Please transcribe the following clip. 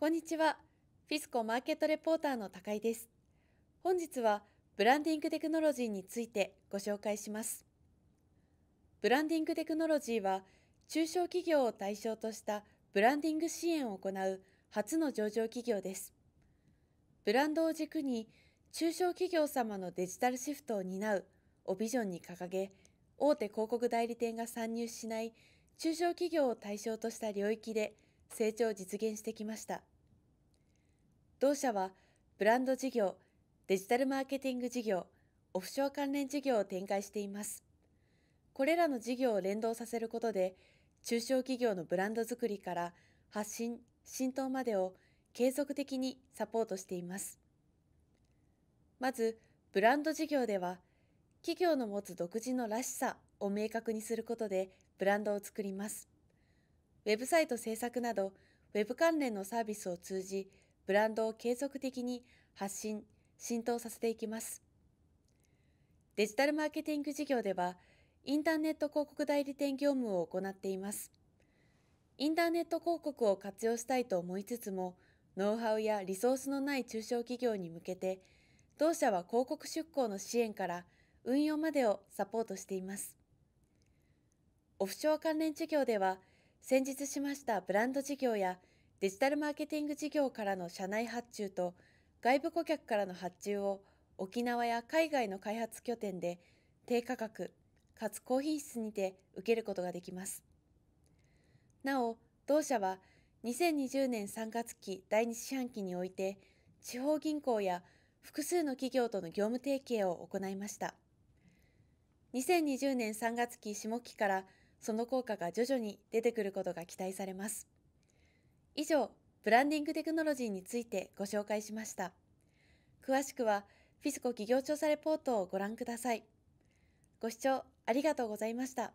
こんにちは。フィスコマーケットレポーターの高井です。本日はブランディングテクノロジーについてご紹介します。ブランディングテクノロジーは中小企業を対象としたブランディング支援を行う初の上場企業です。ブランドを軸に中小企業様のデジタルシフトを担うをビジョンに掲げ、大手広告代理店が参入しない中小企業を対象とした領域で成長を実現してきました。同社はブランド事業、デジタルマーケティング事業、オフショア関連事業を展開しています。これらの事業を連動させることで、中小企業のブランドづくりから発信、浸透までを継続的にサポートしています。まず、ブランド事業では、企業の持つ独自のらしさを明確にすることでブランドを作ります。ウェブサイト制作など、ウェブ関連のサービスを通じ、ブランドを継続的に発信、浸透させていきます。デジタルマーケティング事業では、インターネット広告代理店業務を行っています。インターネット広告を活用したいと思いつつも、ノウハウやリソースのない中小企業に向けて、同社は広告出向の支援から運用までをサポートしています。オフショア関連事業では、先日しましたブランド事業やデジタルマーケティング事業からの社内発注と外部顧客からの発注を沖縄や海外の開発拠点で低価格かつ高品質にて受けることができます。なお、同社は2020年3月期第2四半期において地方銀行や複数の企業との業務提携を行いました。2020年3月期下期からその効果が徐々に出てくることが期待されます。以上、ブランディングテクノロジーについてご紹介しました。詳しくは、フィスコ企業調査レポートをご覧ください。ご視聴ありがとうございました。